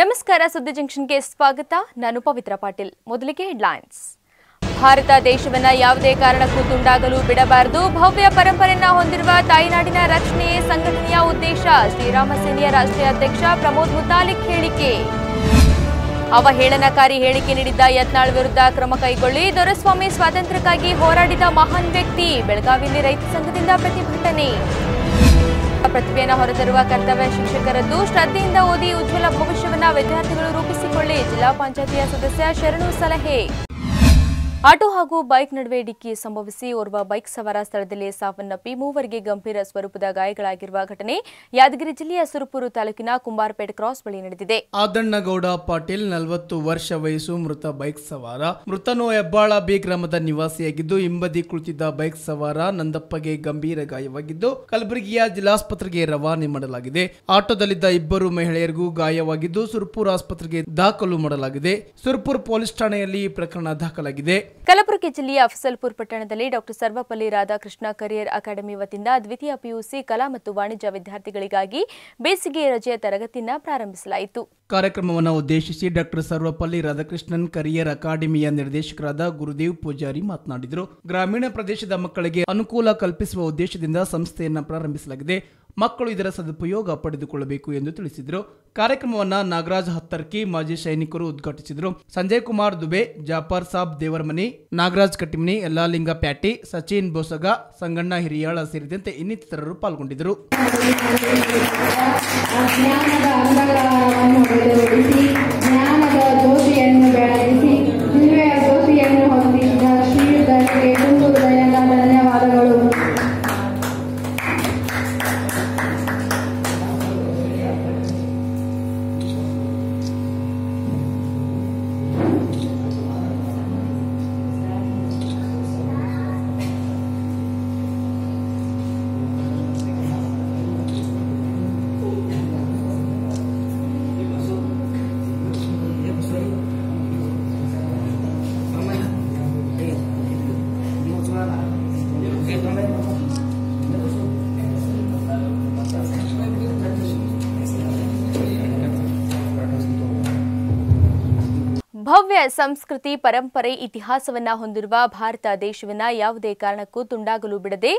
ನಮಸ್ಕಾರ ಸುದ್ದಿ ಜಂಕ್ಷನ್ಗೆ ಸ್ವಾಗತ ನಾನು ಪವಿತ್ರ ಪಾಟೀಲ್ ಮೊದಲಿಗೆ ಹೆಡ್ಲೈನ್ಸ್ ಭಾರತ ದೇಶವನ್ನ ಯಾವುದೇ ಕಾರಣಕ್ಕೂ ತುಂಡಾಗಲು ಬಿಡಬಾರದು ಭವ್ಯ ಪರಂಪರೆಯನ್ನ ಹೊಂದಿರುವ ತಾಯ್ನಾಡಿನ ರಕ್ಷಣೆಯೇ ಸಂಘಟನೆಯ ಉದ್ದೇಶ ಶ್ರೀರಾಮ ಸೇನೆಯ ರಾಷ್ಟ್ರೀಯ ಅಧ್ಯಕ್ಷ ಪ್ರಮೋದ್ ಮುತಾಲಿಕ್ ಹೇಳಿಕೆ ಅವಹೇಳನಕಾರಿ ಹೇಳಿಕೆ ನೀಡಿದ್ದ ಯತ್ನಾಳ್ ವಿರುದ್ಧ ಕ್ರಮ ಕೈಗೊಳ್ಳಿ ದೊರೆಸ್ವಾಮಿ ಸ್ವಾತಂತ್ರ್ಯಕ್ಕಾಗಿ ಹೋರಾಡಿದ ಮಹಾನ್ ವ್ಯಕ್ತಿ ಬೆಳಗಾವಿಯಲ್ಲಿ ರೈತ ಸಂಘದಿಂದ ಪ್ರತಿಭಟನೆ ಪ್ರತಿಭೆಯನ್ನು ಹೊರತರುವ ಕರ್ತವ್ಯ ಶಿಕ್ಷಕರದ್ದು ಶ್ರದ್ಧೆಯಿಂದ ಓದಿ ಉಜ್ವಲ ಭವಿಷ್ಯವನ್ನು ವಿದ್ಯಾರ್ಥಿಗಳು ರೂಪಿಸಿಕೊಳ್ಳಿ ಜಿಲ್ಲಾ ಪಂಚಾಯಿತಿಯ ಸದಸ್ಯ ಶರಣು ಸಲಹೆ ಆಟೋ ಹಾಗೂ ಬೈಕ್ ನಡುವೆ ಡಿಕ್ಕಿ ಸಂಭವಿಸಿ ಓರ್ವ ಬೈಕ್ ಸವಾರ ಸ್ಥಳದಲ್ಲಿ ಸಾವನ್ನಪ್ಪಿ ಮೂವರಿಗೆ ಗಂಭೀರ ಸ್ವರೂಪದ ಗಾಯಗಳಾಗಿರುವ ಘಟನೆ ಯಾದಗಿರಿ ಜಿಲ್ಲೆಯ ಸುರಪುರು ತಾಲೂಕಿನ ಕುಂಬಾರಪೇಟೆ ಕ್ರಾಸ್ ಬಳಿ ನಡೆದಿದೆ ಆದಣ್ಣಗೌಡ ಪಾಟೀಲ್ ನಲವತ್ತು ವರ್ಷ ವಯಸ್ಸು ಮೃತ ಬೈಕ್ ಸವಾರ ಮೃತನು ಹೆಬ್ಬಾಳ ಬಿ ಗ್ರಾಮದ ನಿವಾಸಿಯಾಗಿದ್ದು ಹಿಂಬದಿ ಕುಳಿತಿದ್ದ ಬೈಕ್ ಸವಾರ ನಂದಪ್ಪಗೆ ಗಂಭೀರ ಗಾಯವಾಗಿದ್ದು ಕಲಬುರಗಿಯ ಜಿಲ್ಲಾಸ್ಪತ್ರೆಗೆ ರವಾನೆ ಮಾಡಲಾಗಿದೆ ಆಟೋದಲ್ಲಿದ್ದ ಇಬ್ಬರು ಮಹಿಳೆಯರಿಗೂ ಗಾಯವಾಗಿದ್ದು ಸುರಪುರ ಆಸ್ಪತ್ರೆಗೆ ದಾಖಲು ಮಾಡಲಾಗಿದೆ ಸುರಪುರ್ ಪೊಲೀಸ್ ಠಾಣೆಯಲ್ಲಿ ಈ ಪ್ರಕರಣ ದಾಖಲಾಗಿದೆ ಕಲಬುರಗಿ ಜಿಲ್ಲೆಯ ಅಫಸಲ್ಪುರ್ ಪಟ್ಟಣದಲ್ಲಿ doctor Sarvepalli Radhakrishna career academy ವತಿಯಿಂದ ದ್ವಿತೀಯ ಪಿಯುಸಿ ಕಲಾ ಮತ್ತು ವಾಣಿಜ್ಯ ವಿದ್ಯಾರ್ಥಿಗಳಿಗಾಗಿ ಬೇಸಿಗೆ ರಜೆಯ ತರಗತಿಯನ್ನು ಪ್ರಾರಂಭಿಸಲಾಯಿತು ಕಾರ್ಯಕ್ರಮವನ್ನು ಉದ್ದೇಶಿಸಿ ಡಾಕ್ಟರ್ ಸರ್ವಪಲ್ಲಿ ರಾಧಾಕೃಷ್ಣನ್ ಕರಿಯರ್ ಅಕಾಡೆಮಿಯ ನಿರ್ದೇಶಕರಾದ ಗುರುದೇವ್ ಪೂಜಾರಿ ಮಾತನಾಡಿದರು ಗ್ರಾಮೀಣ ಪ್ರದೇಶದ ಮಕ್ಕಳಿಗೆ ಅನುಕೂಲ ಕಲ್ಪಿಸುವ ಉದ್ದೇಶದಿಂದ ಸಂಸ್ಥೆಯನ್ನು ಪ್ರಾರಂಭಿಸಲಾಗಿದೆ ಮಕ್ಕಳು ಇದರ ಸದುಪಯೋಗ ಪಡೆದುಕೊಳ್ಳಬೇಕು ಎಂದು ತಿಳಿಸಿದರು ಕಾರ್ಯಕ್ರಮವನ್ನು ನಾಗರಾಜ್ ಹತ್ತರ್ಕಿ ಮಾಜಿ ಸೈನಿಕರು ಉದ್ಘಾಟಿಸಿದರು ಸಂಜಯ್ ಕುಮಾರ್ ದುಬೆ ಜಾಫರ್ ಸಾಬ್ ದೇವರಮನಿ ನಾಗರಾಜ್ ಕಟ್ಟಿಮನಿ ಯಲ್ಲಾಲಿಂಗ ಪ್ಯಾಟಿ ಸಚಿನ್ ಬೋಸಗ ಸಂಗಣ್ಣ ಹಿರಿಯಾಳ ಸೇರಿದಂತೆ ಇನ್ನಿತರರು ಪಾಲ್ಗೊಂಡಿದ್ದರು ಜ್ಞಾನದ ಬೆಳಗಿಸಿ ಭವ್ಯ ಸಂಸ್ಕೃತಿ ಪರಂಪರೆ ಇತಿಹಾಸವನ್ನ ಹೊಂದಿರುವ ಭಾರತ ದೇಶವನ್ನ ಯಾವುದೇ ಕಾರಣಕ್ಕೂ ತುಂಡಾಗಲು ಬಿಡದೆ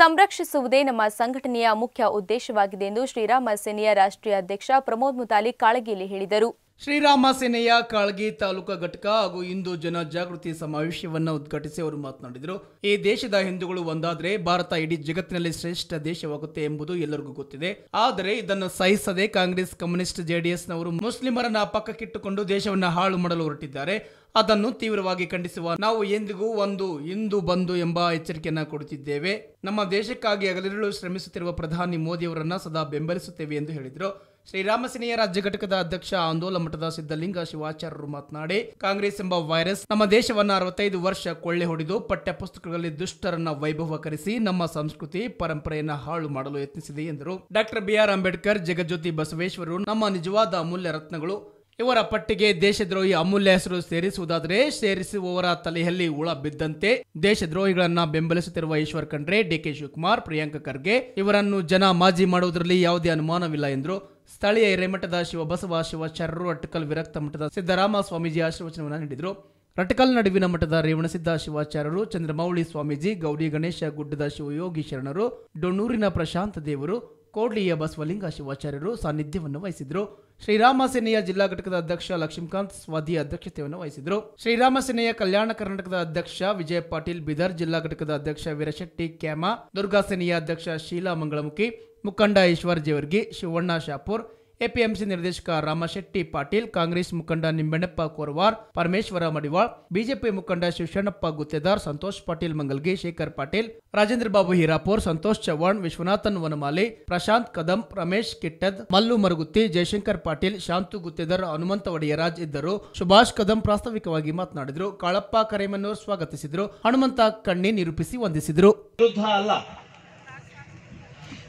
ಸಂರಕ್ಷಿಸುವುದೇ ನಮ್ಮ ಸಂಘಟನೆಯ ಮುಖ್ಯ ಉದ್ದೇಶವಾಗಿದೆ ಎಂದು ಶ್ರೀರಾಮ ಸೇನೆಯ ರಾಷ್ಟ್ರೀಯ ಅಧ್ಯಕ್ಷ ಪ್ರಮೋದ್ ಮುತಾಲಿಕ್ ಕಾಳಗಿಯಲ್ಲಿ ಹೇಳಿದರು ಶ್ರೀರಾಮ ಸೇನೆಯ ಕಾಳ್ಗಿ ತಾಲೂಕಾ ಘಟಕ ಹಾಗೂ ಹಿಂದೂ ಜನ ಜಾಗೃತಿ ಸಮಾವೇಶವನ್ನು ಉದ್ಘಾಟಿಸಿ ಅವರು ಮಾತನಾಡಿದರು ಈ ದೇಶದ ಹಿಂದೂಗಳು ಒಂದಾದರೆ ಭಾರತ ಇಡೀ ಜಗತ್ತಿನಲ್ಲಿ ಶ್ರೇಷ್ಠ ದೇಶವಾಗುತ್ತೆ ಎಂಬುದು ಎಲ್ಲರಿಗೂ ಗೊತ್ತಿದೆ ಆದರೆ ಇದನ್ನು ಸಹಿಸದೆ ಕಾಂಗ್ರೆಸ್ ಕಮ್ಯುನಿಸ್ಟ್ ಜೆಡಿಎಸ್ನವರು ಮುಸ್ಲಿಮರನ್ನ ಪಕ್ಕಕ್ಕಿಟ್ಟುಕೊಂಡು ದೇಶವನ್ನು ಹಾಳು ಮಾಡಲು ಹೊರಟಿದ್ದಾರೆ ಅದನ್ನು ತೀವ್ರವಾಗಿ ಖಂಡಿಸುವ ನಾವು ಎಂದಿಗೂ ಒಂದು ಹಿಂದೂ ಬಂದು ಎಂಬ ಎಚ್ಚರಿಕೆಯನ್ನು ಕೊಡುತ್ತಿದ್ದೇವೆ ನಮ್ಮ ದೇಶಕ್ಕಾಗಿ ಅಗಲಿರಲು ಶ್ರಮಿಸುತ್ತಿರುವ ಪ್ರಧಾನಿ ಮೋದಿಯವರನ್ನ ಸದಾ ಬೆಂಬಲಿಸುತ್ತೇವೆ ಎಂದು ಹೇಳಿದರು ಶ್ರೀರಾಮಸೇನೆಯ ರಾಜ್ಯ ಘಟಕದ ಅಧ್ಯಕ್ಷ ಆಂದೋಲ ಮಠದ ಸಿದ್ದಲಿಂಗ ಶಿವಾಚಾರ್ಯರು ಮಾತನಾಡಿ ಕಾಂಗ್ರೆಸ್ ಎಂಬ ವೈರಸ್ ನಮ್ಮ ದೇಶವನ್ನು ಅರವತ್ತೈದು ವರ್ಷ ಕೊಳ್ಳೆ ಹೊಡೆದು ಪಠ್ಯ ಪುಸ್ತಕಗಳಲ್ಲಿ ದುಷ್ಟರನ್ನ ವೈಭವಕರಿಸಿ ನಮ್ಮ ಸಂಸ್ಕೃತಿ ಪರಂಪರೆಯನ್ನ ಹಾಳು ಮಾಡಲು ಯತ್ನಿಸಿದೆ ಎಂದರು ಡಾಕ್ಟರ್ ಬಿಆರ್ ಅಂಬೇಡ್ಕರ್ ಜಗಜ್ಯೋತಿ ಬಸವೇಶ್ವರರು ನಮ್ಮ ನಿಜವಾದ ಅಮೂಲ್ಯ ರತ್ನಗಳು ಇವರ ಪಟ್ಟಿಗೆ ದೇಶದ್ರೋಹಿ ಅಮೂಲ್ಯ ಹೆಸರು ಸೇರಿಸುವುದಾದರೆ ಸೇರಿಸುವವರ ತಲೆಯಲ್ಲಿ ಉಳ ಬಿದ್ದಂತೆ ದೇಶದ್ರೋಹಿಗಳನ್ನ ಬೆಂಬಲಿಸುತ್ತಿರುವ ಈಶ್ವರ್ ಖಂಡ್ರೆ ಡಿಕೆ ಶಿವಕುಮಾರ್ ಪ್ರಿಯಾಂಕ ಖರ್ಗೆ ಇವರನ್ನು ಜನ ಮಾಜಿ ಮಾಡುವುದರಲ್ಲಿ ಯಾವುದೇ ಅನುಮಾನವಿಲ್ಲ ಎಂದರು ಸ್ಥಳೀಯ ಹಿರೇಮಠದ ಶಿವಬಸವ ಶಿವಾಚಾರ್ಯರು ರಟ್ಟಕಲ್ ವಿರಕ್ತ ಮಠದ ಸಿದ್ದರಾಮ ಸ್ವಾಮೀಜಿ ಆಶೀರ್ವಚನವನ್ನು ನೀಡಿದರು ರಟ್ಟಕಲ್ ನಡುವಿನ ಮಠದ ರೇವಣಸಿದ್ದ ಶಿವಾಚಾರ್ಯರು ಚಂದ್ರಮೌಳಿ ಸ್ವಾಮೀಜಿ ಗೌರಿ ಗಣೇಶ ಗುಡ್ಡದ ಶಿವಯೋಗಿ ಶರಣರು ಡೊಣ್ಣೂರಿನ ಪ್ರಶಾಂತ ದೇವರು ಕೋಡ್ಲಿಯ ಬಸವಲಿಂಗ ಶಿವಾಚಾರ್ಯರು ಸಾನ್ನಿಧ್ಯವನ್ನು ವಹಿಸಿದರು ಶ್ರೀರಾಮ ಸೇನೆಯ ಜಿಲ್ಲಾ ಘಟಕದ ಅಧ್ಯಕ್ಷ ಲಕ್ಷ್ಮೀಕಾಂತ್ ಸ್ವಾಧಿ ಅಧ್ಯಕ್ಷತೆಯನ್ನು ವಹಿಸಿದರು ಶ್ರೀರಾಮ ಸೇನೆಯ ಕಲ್ಯಾಣ ಕರ್ನಾಟಕದ ಅಧ್ಯಕ್ಷ ವಿಜಯ ಪಾಟೀಲ್ ಬಿದರ್ ಜಿಲ್ಲಾ ಘಟಕದ ಅಧ್ಯಕ್ಷ ವೀರಶೆಟ್ಟಿ ಕ್ಯಾಮ ದುರ್ಗಾ ಅಧ್ಯಕ್ಷ ಶೀಲಾ ಮಂಗಳಮುಖಿ ಮುಖಂಡ ಈಶ್ವರ್ ಜೇವರ್ಗಿ ಶಿವಣ್ಣ ಶಾಪೂರ್ ಎಪಿಎಂಸಿ ನಿರ್ದೇಶಕ ರಾಮಶೆಟ್ಟಿ ಪಾಟೀಲ್ ಕಾಂಗ್ರೆಸ್ ಮುಖಂಡ ನಿಂಬೆಣ್ಣಪ್ಪ ಕೋರ್ವಾರ್ ಪರಮೇಶ್ವರ ಮಡಿವಾಳ್ ಬಿಜೆಪಿ ಮುಖಂಡ ಶಿವಶಣ್ಣಪ್ಪ ಗುತ್ತೇದಾರ್ ಸಂತೋಷ್ ಪಾಟೀಲ್ ಮಂಗಲ್ಗಿ ಶೇಖರ್ ಪಾಟೀಲ್ ರಾಜೇಂದ್ರ ಬಾಬು ಹೀರಾಪುರ್ ಸಂತೋಷ್ ಚವ್ಹಾಣ್ ವಿಶ್ವನಾಥನ್ ವನಮಾಲಿ ಪ್ರಶಾಂತ್ ಕದಂ ರಮೇಶ್ ಕಿಟ್ಟದ್ ಮಲ್ಲು ಮರುಗುತ್ತಿ ಜಯಶಂಕರ್ ಪಾಟೀಲ್ ಶಾಂತು ಗುತ್ತೇದಾರ್ ಹನುಮಂತ ಒಡೆಯರಾಜ್ ಇದ್ದರು ಸುಭಾಷ್ ಕದಂ ಪ್ರಾಸ್ತಾವಿಕವಾಗಿ ಮಾತನಾಡಿದರು ಕಾಳಪ್ಪ ಕರೆಮನ್ನೂರ್ ಸ್ವಾಗತಿಸಿದರು ಹನುಮಂತ ಕಣ್ಣಿ ನಿರೂಪಿಸಿ ವಂದಿಸಿದರು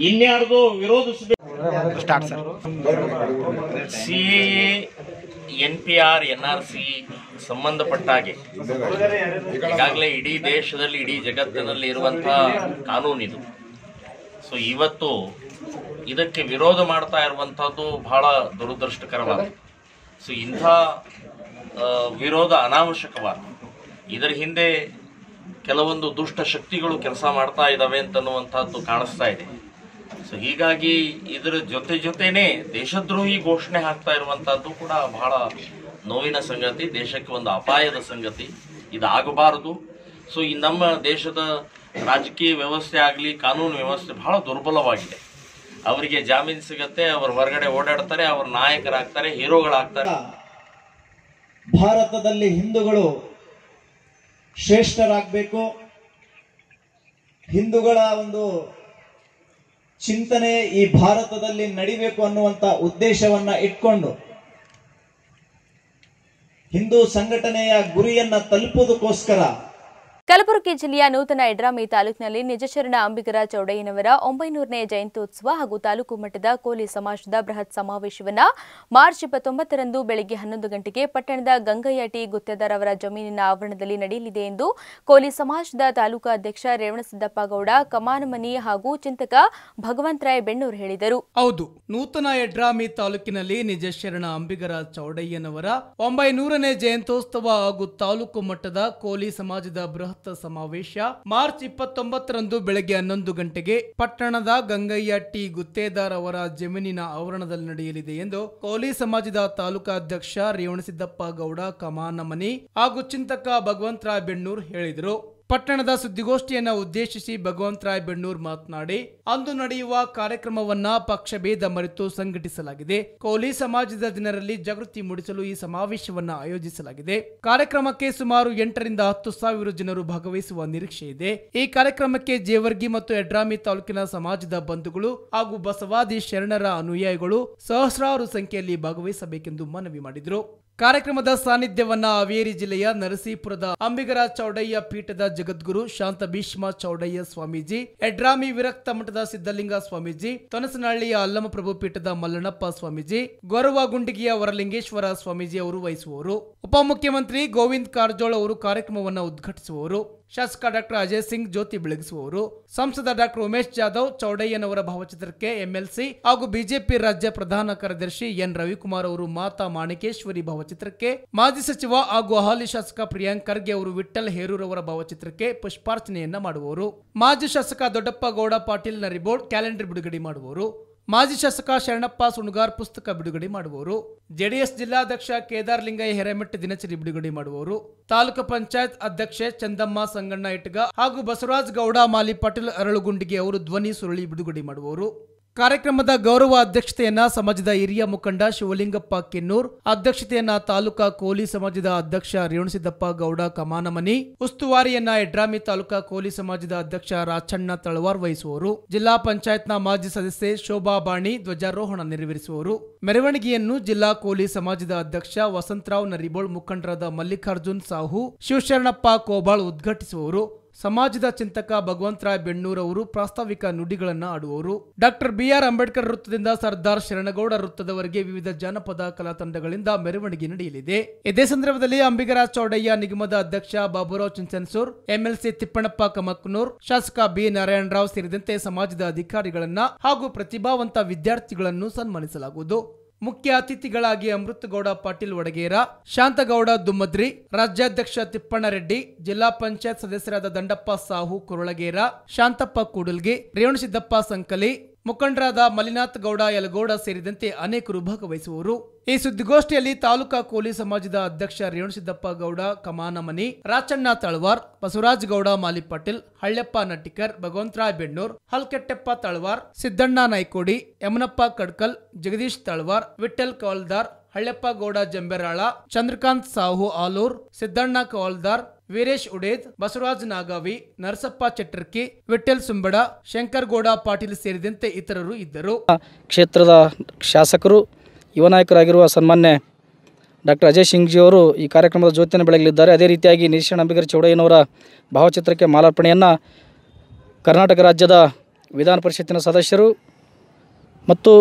ಇನ್ಯಾರ್ದು ವಿರೋಧಿಸಬೇಕು C N P R N R C ಹಾಗೆ ಈಗಾಗಲೇ ಇಡೀ ದೇಶದಲ್ಲಿ ಇಡೀ ಜಗತ್ತಿನಲ್ಲಿ ಇರುವಂತಹ ಕಾನೂನಿದು ಸೊ ಇವತ್ತು ಇದಕ್ಕೆ ವಿರೋಧ ಮಾಡ್ತಾ ಇರುವಂತಹದ್ದು ಬಹಳ ದುರದೃಷ್ಟಕರವಾದ ಸೊ ಇಂಥ ವಿರೋಧ ಅನಾವಶ್ಯಕವಾದ ಇದರ ಹಿಂದೆ ಕೆಲವೊಂದು ದುಷ್ಟ ಶಕ್ತಿಗಳು ಕೆಲಸ ಮಾಡ್ತಾ ಇದ್ದಾವೆ ಅಂತನ್ನುವಂಥದ್ದು ಕಾಣಿಸ್ತಾ ಇದೆ ಸೊ ಹೀಗಾಗಿ ಇದರ ಜೊತೆ ಜೊತೆನೆ ದೇಶದ್ರೋಹಿ ಘೋಷಣೆ ಆಗ್ತಾ ಇರುವಂತಹದ್ದು ಕೂಡ ಬಹಳ ನೋವಿನ ಸಂಗತಿ ದೇಶಕ್ಕೆ ಒಂದು ಅಪಾಯದ ಸಂಗತಿ ಇದಾಗಬಾರದು ಸೊ ಈ ನಮ್ಮ ದೇಶದ ರಾಜಕೀಯ ವ್ಯವಸ್ಥೆ ಆಗಲಿ ಕಾನೂನು ವ್ಯವಸ್ಥೆ ಬಹಳ ದುರ್ಬಲವಾಗಿದೆ ಅವರಿಗೆ ಜಾಮೀನು ಸಿಗತ್ತೆ ಅವರು ಹೊರಗಡೆ ಓಡಾಡ್ತಾರೆ ಅವ್ರ ನಾಯಕರಾಗ್ತಾರೆ ಹೀರೋಗಳಾಗ್ತಾರೆ ಭಾರತದಲ್ಲಿ ಹಿಂದೂಗಳು ಶ್ರೇಷ್ಠರಾಗಬೇಕು ಹಿಂದೂಗಳ ಒಂದು ಚಿಂತನೆ ಈ ಭಾರತದಲ್ಲಿ ನಡಿಬೇಕು ಅನ್ನುವಂತ ಉದ್ದೇಶವನ್ನ ಇಟ್ಕೊಂಡು ಹಿಂದೂ ಸಂಘಟನೆಯ ಗುರಿಯನ್ನ ತಲುಪುವುದಕ್ಕೋಸ್ಕರ ಕಲಬುರಗಿ ಜಿಲ್ಲೆಯ ನೂತನ ಎಡ್ರಾಮಿ ತಾಲೂಕಿನಲ್ಲಿ ನಿಜಶರಣ ಅಂಬಿಗರ ಚೌಡಯ್ಯನವರ ಒಂಬೈನೂರನೇ ಜಯಂತ್ಯೋತ್ಸವ ಹಾಗೂ ತಾಲೂಕು ಮಟ್ಟದ ಕೋಲಿ ಸಮಾಜದ ಬೃಹತ್ ಸಮಾವೇಶವನ್ನು ಮಾರ್ಚ್ ಇಪ್ಪತ್ತೊಂಬತ್ತರಂದು ಬೆಳಗ್ಗೆ ಹನ್ನೊಂದು ಗಂಟೆಗೆ ಪಟ್ಟಣದ ಗಂಗಯ್ಯ ಟಿ ಗುತ್ತೇದಾರ್ ಜಮೀನಿನ ಆವರಣದಲ್ಲಿ ನಡೆಯಲಿದೆ ಎಂದು ಕೋಲಿ ಸಮಾಜದ ತಾಲೂಕು ಅಧ್ಯಕ್ಷ ಗೌಡ ಕಮಾನಮನಿ ಹಾಗೂ ಚಿಂತಕ ಭಗವಂತರಾಯ ಬೆಣ್ಣೂರು ಹೇಳಿದರು ಹೌದು ನೂತನ ಎಡ್ರಾಮಿ ತಾಲೂಕಿನಲ್ಲಿ ನಿಜಶರಣ ಅಂಬಿಗರ ಚೌಡಯ್ಯನವರ ಒಂಬೈನೂರನೇ ಜಯಂತ್ಯೋತ್ಸವ ಹಾಗೂ ತಾಲೂಕು ಮಟ್ಟದ ಕೋಲಿ ಸಮಾಜದ ಬೃಹತ್ ಸಮಾವೇಶ ಮಾರ್ಚ್ ಇಪ್ಪತ್ತೊಂಬತ್ತರಂದು ಬೆಳಗ್ಗೆ ಹನ್ನೊಂದು ಗಂಟೆಗೆ ಪಟ್ಟಣದ ಗಂಗಯ್ಯ ಟಿ ಗುತ್ತೇದಾರ್ ಅವರ ಜಮೀನಿನ ಆವರಣದಲ್ಲಿ ನಡೆಯಲಿದೆ ಎಂದು ಕೋಲಿ ಸಮಾಜದ ತಾಲೂಕಾಧ್ಯಕ್ಷ ರೇವಣಸಿದ್ದಪ್ಪ ಗೌಡ ಕಮಾನಮನಿ ಹಾಗೂ ಚಿಂತಕ ಭಗವಂತರಾವ್ ಬೆಣ್ಣೂರ್ ಹೇಳಿದರು ಪಟ್ಟಣದ ಸುದ್ದಿಗೋಷ್ಠಿಯನ್ನು ಉದ್ದೇಶಿಸಿ ಭಗವಂತರಾಯ್ ಬೆಣ್ಣೂರ್ ಮಾತನಾಡಿ ಅಂದು ನಡೆಯುವ ಕಾರ್ಯಕ್ರಮವನ್ನ ಪಕ್ಷಭೇದ ಮರೆತು ಸಂಘಟಿಸಲಾಗಿದೆ ಕೋಲಿ ಸಮಾಜದ ಜನರಲ್ಲಿ ಜಾಗೃತಿ ಮೂಡಿಸಲು ಈ ಸಮಾವೇಶವನ್ನ ಆಯೋಜಿಸಲಾಗಿದೆ ಕಾರ್ಯಕ್ರಮಕ್ಕೆ ಸುಮಾರು ಎಂಟರಿಂದ ಹತ್ತು ಸಾವಿರ ಜನರು ಭಾಗವಹಿಸುವ ನಿರೀಕ್ಷೆ ಇದೆ ಈ ಕಾರ್ಯಕ್ರಮಕ್ಕೆ ಜೇವರ್ಗಿ ಮತ್ತು ಎಡ್ರಾಮಿ ತಾಲೂಕಿನ ಸಮಾಜದ ಬಂಧುಗಳು ಹಾಗೂ ಬಸವಾದಿ ಶರಣರ ಅನುಯಾಯಿಗಳು ಸಹಸ್ರಾರು ಸಂಖ್ಯೆಯಲ್ಲಿ ಭಾಗವಹಿಸಬೇಕೆಂದು ಮನವಿ ಮಾಡಿದರು ಕಾರ್ಯಕ್ರಮದ ಸಾನ್ನಿಧ್ಯವನ್ನ ಹಾವೇರಿ ಜಿಲ್ಲೆಯ ನರಸೀಪುರದ ಅಂಬಿಗರ ಚೌಡಯ್ಯ ಪೀಠದ ಜಗದ್ಗುರು ಶಾಂತ ಭೀಷ್ಮ ಚೌಡಯ್ಯ ಸ್ವಾಮೀಜಿ ಎಡ್ರಾಮಿ ವಿರಕ್ತ ಮಠದ ಸಿದ್ದಲಿಂಗ ಸ್ವಾಮೀಜಿ ತೊನಸನಹಳ್ಳಿಯ ಅಲ್ಲಮಪ್ರಭು ಪೀಠದ ಮಲ್ಲಣ್ಣಪ್ಪ ಸ್ವಾಮೀಜಿ ಗೊರವ ಗುಂಡಿಗಿಯ ವರಲಿಂಗೇಶ್ವರ ಸ್ವಾಮೀಜಿ ಅವರು ವಹಿಸುವವರು ಉಪಮುಖ್ಯಮಂತ್ರಿ ಗೋವಿಂದ್ ಕಾರಜೋಳ ಅವರು ಕಾರ್ಯಕ್ರಮವನ್ನು ಉದ್ಘಾಟಿಸುವರು ಶಾಸಕ ಡಾಕ್ಟರ್ ಅಜಯ್ ಸಿಂಗ್ ಜ್ಯೋತಿ ಬೆಳಗಿಸುವವರು ಸಂಸದ ಡಾಕ್ಟರ್ ಉಮೇಶ್ ಜಾಧವ್ ಚೌಡಯ್ಯನವರ ಭಾವಚಿತ್ರಕ್ಕೆ ಎಂಎಲ್ಸಿ ಹಾಗೂ ಬಿಜೆಪಿ ರಾಜ್ಯ ಪ್ರಧಾನ ಕಾರ್ಯದರ್ಶಿ ಎನ್ ರವಿಕುಮಾರ್ ಅವರು ಮಾತಾ ಮಾಣಿಕೇಶ್ವರಿ ಭಾವಚಿತ್ರಕ್ಕೆ ಮಾಜಿ ಸಚಿವ ಹಾಗೂ ಹಾಲಿ ಶಾಸಕ ಪ್ರಿಯಾಂಕ್ ಖರ್ಗೆ ಅವರು ವಿಠಲ್ ಹೇರೂರವರ ಭಾವಚಿತ್ರಕ್ಕೆ ಪುಷ್ಪಾರ್ಚನೆಯನ್ನ ಮಾಡುವವರು ಮಾಜಿ ಶಾಸಕ ದೊಡ್ಡಪ್ಪ ಗೌಡ ಪಾಟೀಲ್ ನರಿಬೋರ್ಡ್ ಕ್ಯಾಲೆಂಡರ್ ಬಿಡುಗಡೆ ಮಾಡುವವರು ಮಾಜಿ ಶಾಸಕ ಶರಣಪ್ಪ ಸುಣಗಾರ್ ಪುಸ್ತಕ ಬಿಡುಗಡೆ ಮಾಡುವವರು ಜೆಡಿಎಸ್ ಜಿಲ್ಲಾಧ್ಯಕ್ಷ ಕೇದಾರ್ಲಿಂಗಯ್ಯ ಹೆರೆಮೆಟ್ಟ ದಿನಚರಿ ಬಿಡುಗಡೆ ಮಾಡುವವರು ತಾಲೂಕು ಪಂಚಾಯತ್ ಅಧ್ಯಕ್ಷೆ ಚಂದಮ್ಮ ಸಂಗಣ್ಣ ಇಟ್ಗ ಹಾಗೂ ಬಸವರಾಜ್ ಗೌಡ ಮಾಲಿ ಪಾಟೀಲ್ ಅರಳುಗುಂಡಿಗೆ ಅವರು ಧ್ವನಿ ಸುರುಳಿ ಬಿಡುಗಡೆ ಮಾಡುವವರು ಕಾರ್ಯಕ್ರಮದ ಗೌರವ ಅಧ್ಯಕ್ಷತೆಯನ್ನ ಸಮಾಜದ ಹಿರಿಯ ಮುಖಂಡ ಶಿವಲಿಂಗಪ್ಪ ಕೆನ್ನೂರ್ ಅಧ್ಯಕ್ಷತೆಯನ್ನ ತಾಲೂಕಾ ಕೋಲಿ ಸಮಾಜದ ಅಧ್ಯಕ್ಷ ರೇಣುಸಿದ್ದಪ್ಪ ಗೌಡ ಕಮಾನಮನಿ ಉಸ್ತುವಾರಿಯನ್ನ ಎಡ್ರಾಮಿ ತಾಲೂಕಾ ಕೋಲಿ ಸಮಾಜದ ಅಧ್ಯಕ್ಷ ರಾಚಣ್ಣ ತಳವಾರ್ ವಹಿಸುವರು ಜಿಲ್ಲಾ ಪಂಚಾಯತ್ನ ಮಾಜಿ ಸದಸ್ಯೆ ಶೋಭಾ ಬಾಣಿ ಧ್ವಜಾರೋಹಣ ನೆರವೇರಿಸುವರು ಮೆರವಣಿಗೆಯನ್ನು ಜಿಲ್ಲಾ ಕೋಲಿ ಸಮಾಜದ ಅಧ್ಯಕ್ಷ ವಸಂತರಾವ್ ನರಿಬೋಳ್ ಮುಖಂಡರಾದ ಮಲ್ಲಿಕಾರ್ಜುನ್ ಸಾಹು ಶಿವಶರಣಪ್ಪ ಕೋಬಾಳ್ ಉದ್ಘಾಟಿಸುವರು ಸಮಾಜದ ಚಿಂತಕ ಭಗವಂತರಾಯ್ ಅವರು ಪ್ರಾಸ್ತಾವಿಕ ನುಡಿಗಳನ್ನು ಆಡುವವರು ಡಾಕ್ಟರ್ ಬಿಆರ್ ಅಂಬೇಡ್ಕರ್ ವೃತ್ತದಿಂದ ಸರ್ದಾರ್ ಶರಣಗೌಡ ವೃತ್ತದವರೆಗೆ ವಿವಿಧ ಜಾನಪದ ಕಲಾ ತಂಡಗಳಿಂದ ಮೆರವಣಿಗೆ ನಡೆಯಲಿದೆ ಇದೇ ಸಂದರ್ಭದಲ್ಲಿ ಅಂಬಿಗರಾಜ್ ಚೌಡಯ್ಯ ನಿಗಮದ ಅಧ್ಯಕ್ಷ ಬಾಬುರಾವ್ ಚಿಂಚನ್ಸೂರ್ ಎಂಎಲ್ಸಿ ತಿಪ್ಪಣಪ್ಪ ಕಮಕ್ನೂರ್ ಶಾಸಕ ಬಿ ನಾರಾಯಣ ರಾವ್ ಸೇರಿದಂತೆ ಸಮಾಜದ ಅಧಿಕಾರಿಗಳನ್ನ ಹಾಗೂ ಪ್ರತಿಭಾವಂತ ವಿದ್ಯಾರ್ಥಿಗಳನ್ನು ಸನ್ಮಾನಿಸಲಾಗುವುದು ಮುಖ್ಯ ಅತಿಥಿಗಳಾಗಿ ಅಮೃತಗೌಡ ಪಾಟೀಲ್ ಒಡಗೇರ ಶಾಂತಗೌಡ ದುಮ್ಮದ್ರಿ ರಾಜ್ಯಾಧ್ಯಕ್ಷ ತಿಪ್ಪಣ್ಣರೆಡ್ಡಿ ಜಿಲ್ಲಾ ಪಂಚಾಯತ್ ಸದಸ್ಯರಾದ ದಂಡಪ್ಪ ಸಾಹು ಕುರುಳಗೇರ ಶಾಂತಪ್ಪ ಕೂಡಲ್ಗಿ ರೇವಣಸಿದ್ದಪ್ಪ ಸಂಕಲಿ ಮುಖಂಡರಾದ ಮಲ್ಲಿನಾಥ್ ಗೌಡ ಯಲಗೌಡ ಸೇರಿದಂತೆ ಅನೇಕರು ಭಾಗವಹಿಸುವರು ಈ ಸುದ್ದಿಗೋಷ್ಠಿಯಲ್ಲಿ ತಾಲೂಕಾ ಕೋಲಿ ಸಮಾಜದ ಅಧ್ಯಕ್ಷ ರೇಣುಸಿದ್ದಪ್ಪ ಗೌಡ ಕಮಾನಮನಿ ರಾಚಣ್ಣ ತಳವಾರ್ ಬಸವರಾಜ್ ಗೌಡ ಮಾಲಿಪಾಟೀಲ್ ಹಳ್ಳೆಪ್ಪ ನಟ್ಟಿಕರ್ ಭಗವಂತರಾಯ್ ಬೆಣ್ಣೂರ್ ಹಲ್ಕೆಟ್ಟೆಪ್ಪ ತಳವಾರ್ ಸಿದ್ದಣ್ಣ ನಾಯ್ಕೋಡಿ ಯಮನಪ್ಪ ಕಡ್ಕಲ್ ಜಗದೀಶ್ ತಳವಾರ್ ವಿಠಲ್ ಕವಲ್ದಾರ್ ಹಳ್ಳೆಪ್ಪ ಗೌಡ ಜಂಬೆರಾಳ ಚಂದ್ರಕಾಂತ್ ಸಾಹು ಆಲೂರ್ ಸಿದ್ದಣ್ಣ ಕವಲ್ದಾರ್ ವೀರೇಶ್ ಉಡೇದ್ ಬಸವರಾಜ್ ನಾಗಾವಿ ನರಸಪ್ಪ ಚಟ್ಟರ್ಕಿ ವಿಠಲ್ ಸುಂಬಡ ಶಂಕರ್ ಗೌಡ ಪಾಟೀಲ್ ಸೇರಿದಂತೆ ಇತರರು ಇದ್ದರು ಕ್ಷೇತ್ರದ ಶಾಸಕರು ಯುವ ನಾಯಕರಾಗಿರುವ ಸನ್ಮಾನ್ಯ ಡಾಕ್ಟರ್ ಅಜಯ್ ಅವರು ಈ ಕಾರ್ಯಕ್ರಮದ ಜ್ಯೋತಿಯನ್ನು ಬೆಳಗಲಿದ್ದಾರೆ ಅದೇ ರೀತಿಯಾಗಿ ನಿರೀಕ್ಷಣ ಅಂಬಿಗರ್ ಚೌಡಯ್ಯನವರ ಭಾವಚಿತ್ರಕ್ಕೆ ಮಾಲಾರ್ಪಣೆಯನ್ನು ಕರ್ನಾಟಕ ರಾಜ್ಯದ ವಿಧಾನ ಪರಿಷತ್ತಿನ ಸದಸ್ಯರು ಮತ್ತು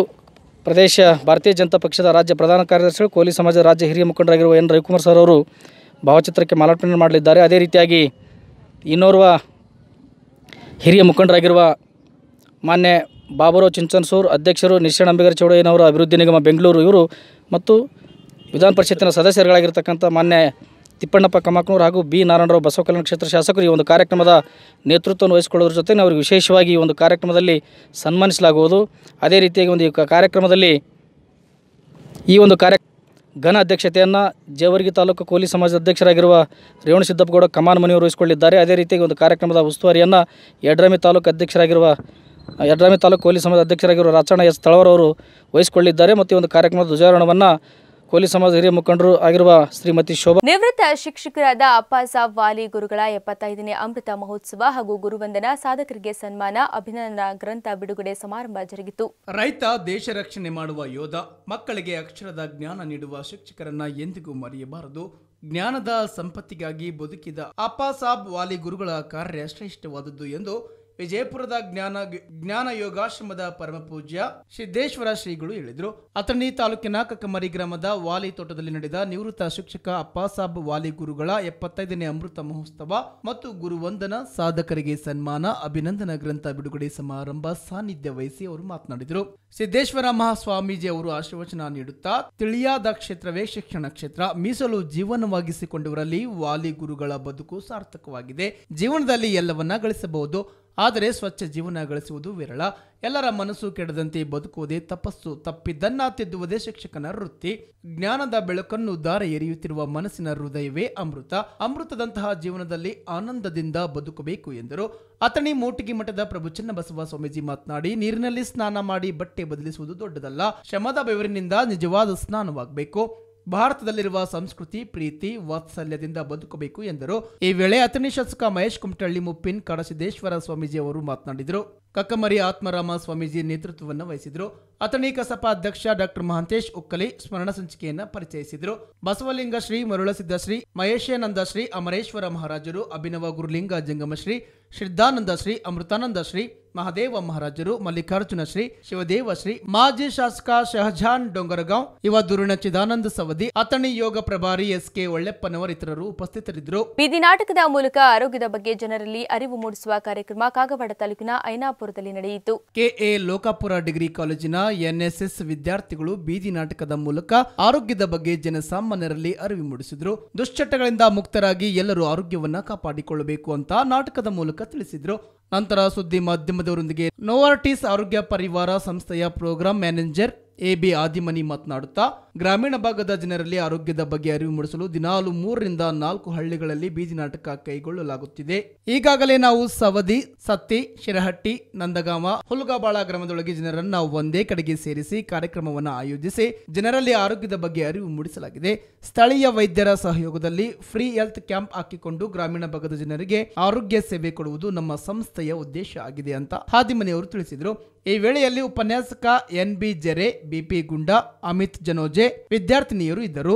ಪ್ರದೇಶ ಭಾರತೀಯ ಜನತಾ ಪಕ್ಷದ ರಾಜ್ಯ ಪ್ರಧಾನ ಕಾರ್ಯದರ್ಶಿಗಳು ಕೋಲಿ ಸಮಾಜದ ರಾಜ್ಯ ಹಿರಿಯ ಮುಖಂಡರಾಗಿರುವ ಎನ್ ರವಿಕುಮಾರ್ ಸರ್ ಅವರು ಭಾವಚಿತ್ರಕ್ಕೆ ಮಾಲಾರ್ಪಣೆ ಮಾಡಲಿದ್ದಾರೆ ಅದೇ ರೀತಿಯಾಗಿ ಇನ್ನೋರ್ವ ಹಿರಿಯ ಮುಖಂಡರಾಗಿರುವ ಮಾನ್ಯ ಬಾಬುರಾವ್ ಚಿಂಚನ್ಸೂರ್ ಅಧ್ಯಕ್ಷರು ನಿಶ್ಚಣ ಅಂಬಿಗರ ಚೌಡಯ್ಯನವರ ಅಭಿವೃದ್ಧಿ ನಿಗಮ ಬೆಂಗಳೂರು ಇವರು ಮತ್ತು ವಿಧಾನ ಪರಿಷತ್ತಿನ ಸದಸ್ಯರುಗಳಾಗಿರ್ತಕ್ಕಂಥ ಮಾನ್ಯ ತಿಪ್ಪಣ್ಣಪ್ಪ ಕಮಾಕನೂರ್ ಹಾಗೂ ಬಿ ನಾರಾಯಣರಾವ್ ಬಸವ ಕಲ್ಯಾಣ ಕ್ಷೇತ್ರ ಶಾಸಕರು ಈ ಒಂದು ಕಾರ್ಯಕ್ರಮದ ನೇತೃತ್ವವನ್ನು ವಹಿಸಿಕೊಳ್ಳೋದ್ರ ಜೊತೆ ಅವರಿಗೆ ವಿಶೇಷವಾಗಿ ಈ ಒಂದು ಕಾರ್ಯಕ್ರಮದಲ್ಲಿ ಸನ್ಮಾನಿಸಲಾಗುವುದು ಅದೇ ರೀತಿಯಾಗಿ ಒಂದು ಈ ಕಾರ್ಯಕ್ರಮದಲ್ಲಿ ಈ ಒಂದು ಕಾರ್ಯ ಘನ ಅಧ್ಯಕ್ಷತೆಯನ್ನು ಜೇವರ್ಗಿ ತಾಲೂಕು ಕೋಲಿ ಸಮಾಜದ ಅಧ್ಯಕ್ಷರಾಗಿರುವ ಸಿದ್ದಪ್ಪಗೌಡ ಕಮಾನ್ ಮನೆಯವರು ವಹಿಸಿಕೊಳ್ಳಿದ್ದಾರೆ ಅದೇ ರೀತಿಯಾಗಿ ಒಂದು ಕಾರ್ಯಕ್ರಮದ ಉಸ್ತುವಾರಿಯನ್ನು ಯಡ್ರಾಮಿ ತಾಲೂಕು ಅಧ್ಯಕ್ಷರಾಗಿರುವ ಯಡ್ರಾಮಿ ತಾಲೂಕು ಕೋಲಿ ಸಮಾಜ ಅಧ್ಯಕ್ಷರಾಗಿರುವ ರಾಚಣ ಎಸ್ ತಳವರವರು ವಹಿಸಿಕೊಳ್ಳಿದ್ದಾರೆ ಮತ್ತು ಈ ಒಂದು ಕಾರ್ಯಕ್ರಮದ ಧ್ವಜಾರೋಹಣವನ್ನು ಕೋಲಿ ಸಮಾಜ ಹಿರಿಯ ಮುಖಂಡರು ಆಗಿರುವ ಶ್ರೀಮತಿ ಶೋಭಾ ನಿವೃತ್ತ ಶಿಕ್ಷಕರಾದ ಅಪ್ಪಾಸಾಬ್ ವಾಲಿ ಗುರುಗಳ ಎಪ್ಪತ್ತೈದನೇ ಅಮೃತ ಮಹೋತ್ಸವ ಹಾಗೂ ಗುರುವಂದನಾ ಸಾಧಕರಿಗೆ ಸನ್ಮಾನ ಅಭಿನಂದನಾ ಗ್ರಂಥ ಬಿಡುಗಡೆ ಸಮಾರಂಭ ಜರುಗಿತು ರೈತ ದೇಶ ರಕ್ಷಣೆ ಮಾಡುವ ಯೋಧ ಮಕ್ಕಳಿಗೆ ಅಕ್ಷರದ ಜ್ಞಾನ ನೀಡುವ ಶಿಕ್ಷಕರನ್ನ ಎಂದಿಗೂ ಮರೆಯಬಾರದು ಜ್ಞಾನದ ಸಂಪತ್ತಿಗಾಗಿ ಬದುಕಿದ ಅಪ್ಪಾಸಾಬ್ ವಾಲಿ ಗುರುಗಳ ಕಾರ್ಯ ಶ್ರೇಷ್ಠವಾದದ್ದು ಎಂದು ವಿಜಯಪುರದ ಜ್ಞಾನ ಜ್ಞಾನ ಯೋಗಾಶ್ರಮದ ಪರಮಪೂಜ್ಯ ಸಿದ್ದೇಶ್ವರ ಶ್ರೀಗಳು ಹೇಳಿದರು ಅಥಣಿ ತಾಲೂಕಿನ ಕಕ್ಕಮರಿ ಗ್ರಾಮದ ವಾಲಿ ತೋಟದಲ್ಲಿ ನಡೆದ ನಿವೃತ್ತ ಶಿಕ್ಷಕ ಅಪ್ಪಾಸಾಬ್ ವಾಲಿ ಗುರುಗಳ ಎಪ್ಪತ್ತೈದನೇ ಅಮೃತ ಮಹೋತ್ಸವ ಮತ್ತು ಗುರುವಂದನ ಸಾಧಕರಿಗೆ ಸನ್ಮಾನ ಅಭಿನಂದನ ಗ್ರಂಥ ಬಿಡುಗಡೆ ಸಮಾರಂಭ ಸಾನ್ನಿಧ್ಯ ವಹಿಸಿ ಅವರು ಮಾತನಾಡಿದರು ಸಿದ್ದೇಶ್ವರ ಮಹಾಸ್ವಾಮೀಜಿ ಅವರು ಆಶೀರ್ವಚನ ನೀಡುತ್ತಾ ತಿಳಿಯಾದ ಕ್ಷೇತ್ರವೇ ಶಿಕ್ಷಣ ಕ್ಷೇತ್ರ ಮೀಸಲು ಜೀವನವಾಗಿಸಿಕೊಂಡವರಲ್ಲಿ ವಾಲಿ ಗುರುಗಳ ಬದುಕು ಸಾರ್ಥಕವಾಗಿದೆ ಜೀವನದಲ್ಲಿ ಎಲ್ಲವನ್ನ ಗಳಿಸಬಹುದು ಆದರೆ ಸ್ವಚ್ಛ ಜೀವನ ಗಳಿಸುವುದು ವಿರಳ ಎಲ್ಲರ ಮನಸ್ಸು ಕೆಡದಂತೆ ಬದುಕುವುದೇ ತಪಸ್ಸು ತಪ್ಪಿದ್ದನ್ನ ತಿದ್ದುವುದೇ ಶಿಕ್ಷಕನ ವೃತ್ತಿ ಜ್ಞಾನದ ಬೆಳಕನ್ನು ದಾರ ಎರಿಯುತ್ತಿರುವ ಮನಸ್ಸಿನ ಹೃದಯವೇ ಅಮೃತ ಅಮೃತದಂತಹ ಜೀವನದಲ್ಲಿ ಆನಂದದಿಂದ ಬದುಕಬೇಕು ಎಂದರು ಅತಣಿ ಮೋಟಿಗಿ ಮಠದ ಪ್ರಭು ಚನ್ನಬಸವ ಸ್ವಾಮೀಜಿ ಮಾತನಾಡಿ ನೀರಿನಲ್ಲಿ ಸ್ನಾನ ಮಾಡಿ ಬಟ್ಟೆ ಬದಲಿಸುವುದು ದೊಡ್ಡದಲ್ಲ ಶಮದ ಬೆವರಿನಿಂದ ನಿಜವಾದ ಸ್ನಾನವಾಗಬೇಕು ಭಾರತದಲ್ಲಿರುವ ಸಂಸ್ಕೃತಿ ಪ್ರೀತಿ ವಾತ್ಸಲ್ಯದಿಂದ ಬದುಕಬೇಕು ಎಂದರು ಈ ವೇಳೆ ಅತಣಿ ಶಾಸಕ ಮಹೇಶ್ ಕುಮಟಳ್ಳಿ ಮುಪ್ಪಿನ್ ಕಡಸಿದ್ದೇಶ್ವರ ಸ್ವಾಮೀಜಿ ಅವರು ಮಾತನಾಡಿದರು ಕಕ್ಕಮರಿ ಆತ್ಮರಾಮ ಸ್ವಾಮೀಜಿ ನೇತೃತ್ವವನ್ನು ವಹಿಸಿದರು ಅಥಣಿ ಕಸಪಾ ಅಧ್ಯಕ್ಷ ಡಾಕ್ಟರ್ ಮಹಾಂತೇಶ್ ಉಕ್ಕಲಿ ಸ್ಮರಣ ಸಂಚಿಕೆಯನ್ನು ಪರಿಚಯಿಸಿದರು ಬಸವಲಿಂಗ ಶ್ರೀ ಮರುಳಸಿದ್ದ ಶ್ರೀ ಮಹೇಶಾನಂದ ಶ್ರೀ ಅಮರೇಶ್ವರ ಮಹಾರಾಜರು ಅಭಿನವ ಗುರುಲಿಂಗ ಜಂಗಮ ಶ್ರೀ ಶ್ರದ್ಧಾನಂದ ಶ್ರೀ ಅಮೃತಾನಂದ ಶ್ರೀ ಮಹಾದೇವ ಮಹಾರಾಜರು ಮಲ್ಲಿಕಾರ್ಜುನ ಶ್ರೀ ಶಿವದೇವ ಶ್ರೀ ಮಾಜಿ ಶಾಸಕ ಶಹಜಾನ್ ಡೊಂಗರಗಾಂವ್ ಇವ ದುರುಣ ಚಿದಾನಂದ ಸವದಿ ಅತಣಿ ಯೋಗ ಪ್ರಭಾರಿ ಎಸ್ ಕೆ ಒಳ್ಳೆಪ್ಪನವರ್ ಇತರರು ಉಪಸ್ಥಿತರಿದ್ದರು ಬೀದಿ ನಾಟಕದ ಮೂಲಕ ಆರೋಗ್ಯದ ಬಗ್ಗೆ ಜನರಲ್ಲಿ ಅರಿವು ಮೂಡಿಸುವ ಕಾರ್ಯಕ್ರಮ ಕಾಗವಾಡ ತಾಲೂಕಿನ ಐನಾಪುರದಲ್ಲಿ ನಡೆಯಿತು ಕೆಎ ಲೋಕಾಪುರ ಡಿಗ್ರಿ ಕಾಲೇಜಿನ ಎನ್ಎಸ್ಎಸ್ ವಿದ್ಯಾರ್ಥಿಗಳು ಬೀದಿ ನಾಟಕದ ಮೂಲಕ ಆರೋಗ್ಯದ ಬಗ್ಗೆ ಜನಸಾಮಾನ್ಯರಲ್ಲಿ ಅರಿವು ಮೂಡಿಸಿದ್ರು ದುಶ್ಚಟಗಳಿಂದ ಮುಕ್ತರಾಗಿ ಎಲ್ಲರೂ ಆರೋಗ್ಯವನ್ನ ಕಾಪಾಡಿಕೊಳ್ಳಬೇಕು ಅಂತ ನಾಟಕದ ಮೂಲಕ ತಿಳಿಸಿದ್ರು ನಂತರ ಸುದ್ದಿ ಮಾಧ್ಯಮದವರೊಂದಿಗೆ ನೋವಾರ್ಟಿಸ್ ಆರೋಗ್ಯ ಪರಿವಾರ ಸಂಸ್ಥೆಯ program manager A B Adimani ಮಾತನಾಡುತ್ತಾ ಗ್ರಾಮೀಣ ಭಾಗದ ಜನರಲ್ಲಿ ಆರೋಗ್ಯದ ಬಗ್ಗೆ ಅರಿವು ಮೂಡಿಸಲು ದಿನಾಲು ಮೂರರಿಂದ ನಾಲ್ಕು ಹಳ್ಳಿಗಳಲ್ಲಿ ಬೀದಿ ನಾಟಕ ಕೈಗೊಳ್ಳಲಾಗುತ್ತಿದೆ ಈಗಾಗಲೇ ನಾವು ಸವದಿ ಸತ್ತಿ ಶಿರಹಟ್ಟಿ ನಂದಗಾಮ ಹುಲ್ಗಾಬಾಳ ಗ್ರಾಮದೊಳಗೆ ಜನರನ್ನು ಒಂದೇ ಕಡೆಗೆ ಸೇರಿಸಿ ಕಾರ್ಯಕ್ರಮವನ್ನು ಆಯೋಜಿಸಿ ಜನರಲ್ಲಿ ಆರೋಗ್ಯದ ಬಗ್ಗೆ ಅರಿವು ಮೂಡಿಸಲಾಗಿದೆ ಸ್ಥಳೀಯ ವೈದ್ಯರ ಸಹಯೋಗದಲ್ಲಿ ಫ್ರೀ ಹೆಲ್ತ್ ಕ್ಯಾಂಪ್ ಹಾಕಿಕೊಂಡು ಗ್ರಾಮೀಣ ಭಾಗದ ಜನರಿಗೆ ಆರೋಗ್ಯ ಸೇವೆ ಕೊಡುವುದು ನಮ್ಮ ಸಂಸ್ಥೆಯ ಉದ್ದೇಶ ಆಗಿದೆ ಅಂತ ಆದಿಮನಿ ಅವರು ತಿಳಿಸಿದರು ಈ ವೇಳೆಯಲ್ಲಿ ಉಪನ್ಯಾಸಕ ಎನ್ ಬಿ ಜೆರೆ ಬಿಪಿ ಗುಂಡ ಅಮಿತ್ ಜನೋಜೆ ವಿದ್ಯಾರ್ಥಿನಿಯರು ಇದ್ದರು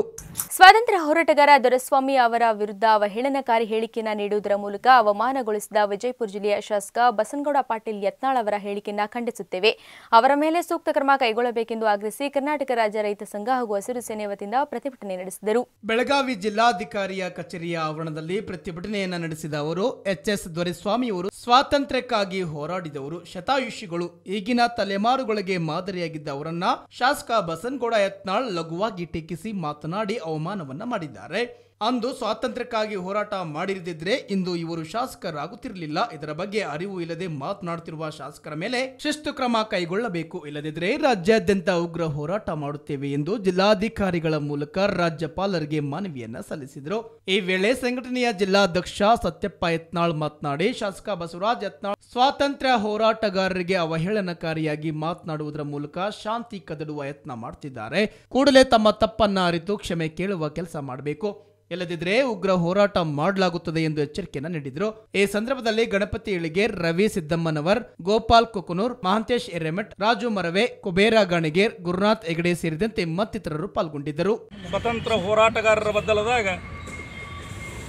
ಸ್ವಾತಂತ್ರ್ಯ ಹೋರಾಟಗಾರ ದೊರೆಸ್ವಾಮಿ ಅವರ ವಿರುದ್ಧ ಅವಹೇಳನಕಾರಿ ಹೇಳಿಕೆಯನ್ನ ನೀಡುವುದರ ಮೂಲಕ ಅವಮಾನಗೊಳಿಸಿದ ವಿಜಯಪುರ ಜಿಲ್ಲೆಯ ಶಾಸಕ ಬಸನಗೌಡ ಪಾಟೀಲ್ ಯತ್ನಾಳ್ ಅವರ ಹೇಳಿಕೆಯನ್ನ ಖಂಡಿಸುತ್ತೇವೆ ಅವರ ಮೇಲೆ ಸೂಕ್ತ ಕ್ರಮ ಕೈಗೊಳ್ಳಬೇಕೆಂದು ಆಗ್ರಹಿಸಿ ಕರ್ನಾಟಕ ರಾಜ್ಯ ರೈತ ಸಂಘ ಹಾಗೂ ಹಸಿರು ಸೇನೆ ವತಿಯಿಂದ ಪ್ರತಿಭಟನೆ ನಡೆಸಿದರು ಬೆಳಗಾವಿ ಜಿಲ್ಲಾಧಿಕಾರಿಯ ಕಚೇರಿಯ ಆವರಣದಲ್ಲಿ ಪ್ರತಿಭಟನೆಯನ್ನು ನಡೆಸಿದ ಅವರು ಎಚ್ ಎಸ್ ದೊರೆಸ್ವಾಮಿಯವರು ಸ್ವಾತಂತ್ರ್ಯಕ್ಕಾಗಿ ಹೋರಾಡಿದವರು ಶತಾಯುಷಿಗಳು ಈ ಈಗಿನ ತಲೆಮಾರುಗಳಿಗೆ ಮಾದರಿಯಾಗಿದ್ದ ಅವರನ್ನ ಶಾಸಕ ಬಸನಗೌಡ ಯತ್ನಾಳ್ ಲಘುವಾಗಿ ಟೀಕಿಸಿ ಮಾತನಾಡಿ ಅವಮಾನವನ್ನ ಮಾಡಿದ್ದಾರೆ ಅಂದು ಸ್ವಾತಂತ್ರ್ಯಕ್ಕಾಗಿ ಹೋರಾಟ ಮಾಡಿರದಿದ್ರೆ ಇಂದು ಇವರು ಶಾಸಕರಾಗುತ್ತಿರಲಿಲ್ಲ ಇದರ ಬಗ್ಗೆ ಅರಿವು ಇಲ್ಲದೆ ಮಾತನಾಡುತ್ತಿರುವ ಶಾಸಕರ ಮೇಲೆ ಶಿಸ್ತು ಕ್ರಮ ಕೈಗೊಳ್ಳಬೇಕು ಇಲ್ಲದಿದ್ದರೆ ರಾಜ್ಯಾದ್ಯಂತ ಉಗ್ರ ಹೋರಾಟ ಮಾಡುತ್ತೇವೆ ಎಂದು ಜಿಲ್ಲಾಧಿಕಾರಿಗಳ ಮೂಲಕ ರಾಜ್ಯಪಾಲರಿಗೆ ಮನವಿಯನ್ನ ಸಲ್ಲಿಸಿದರು ಈ ವೇಳೆ ಸಂಘಟನೆಯ ಜಿಲ್ಲಾಧ್ಯಕ್ಷ ಸತ್ಯಪ್ಪ ಯತ್ನಾಳ್ ಮಾತನಾಡಿ ಶಾಸಕ ಬಸವರಾಜ್ ಯತ್ನಾಳ್ ಸ್ವಾತಂತ್ರ್ಯ ಹೋರಾಟಗಾರರಿಗೆ ಅವಹೇಳನಕಾರಿಯಾಗಿ ಮಾತನಾಡುವುದರ ಮೂಲಕ ಶಾಂತಿ ಕದಡುವ ಯತ್ನ ಮಾಡುತ್ತಿದ್ದಾರೆ ಕೂಡಲೇ ತಮ್ಮ ತಪ್ಪನ್ನ ಅರಿತು ಕ್ಷಮೆ ಕೇಳುವ ಕೆಲಸ ಮಾಡಬೇಕು ಇಲ್ಲದಿದ್ರೆ ಉಗ್ರ ಹೋರಾಟ ಮಾಡಲಾಗುತ್ತದೆ ಎಂದು ಎಚ್ಚರಿಕೆಯನ್ನು ನೀಡಿದರು ಈ ಸಂದರ್ಭದಲ್ಲಿ ಗಣಪತಿ ಇಳಿಗೆ ರವಿ ಸಿದ್ದಮ್ಮನವರ್ ಗೋಪಾಲ್ ಕೊಕನೂರ್ ಮಹಾಂತೇಶ್ ಎರೆಮಠ್ ರಾಜು ಮರವೆ ಕುಬೇರ ಗಣಿಗೇರ್ ಗುರುನಾಥ್ ಹೆಗಡೆ ಸೇರಿದಂತೆ ಮತ್ತಿತರರು ಪಾಲ್ಗೊಂಡಿದ್ದರು ಸ್ವತಂತ್ರ ಹೋರಾಟಗಾರರ ಬದಲದಾಗ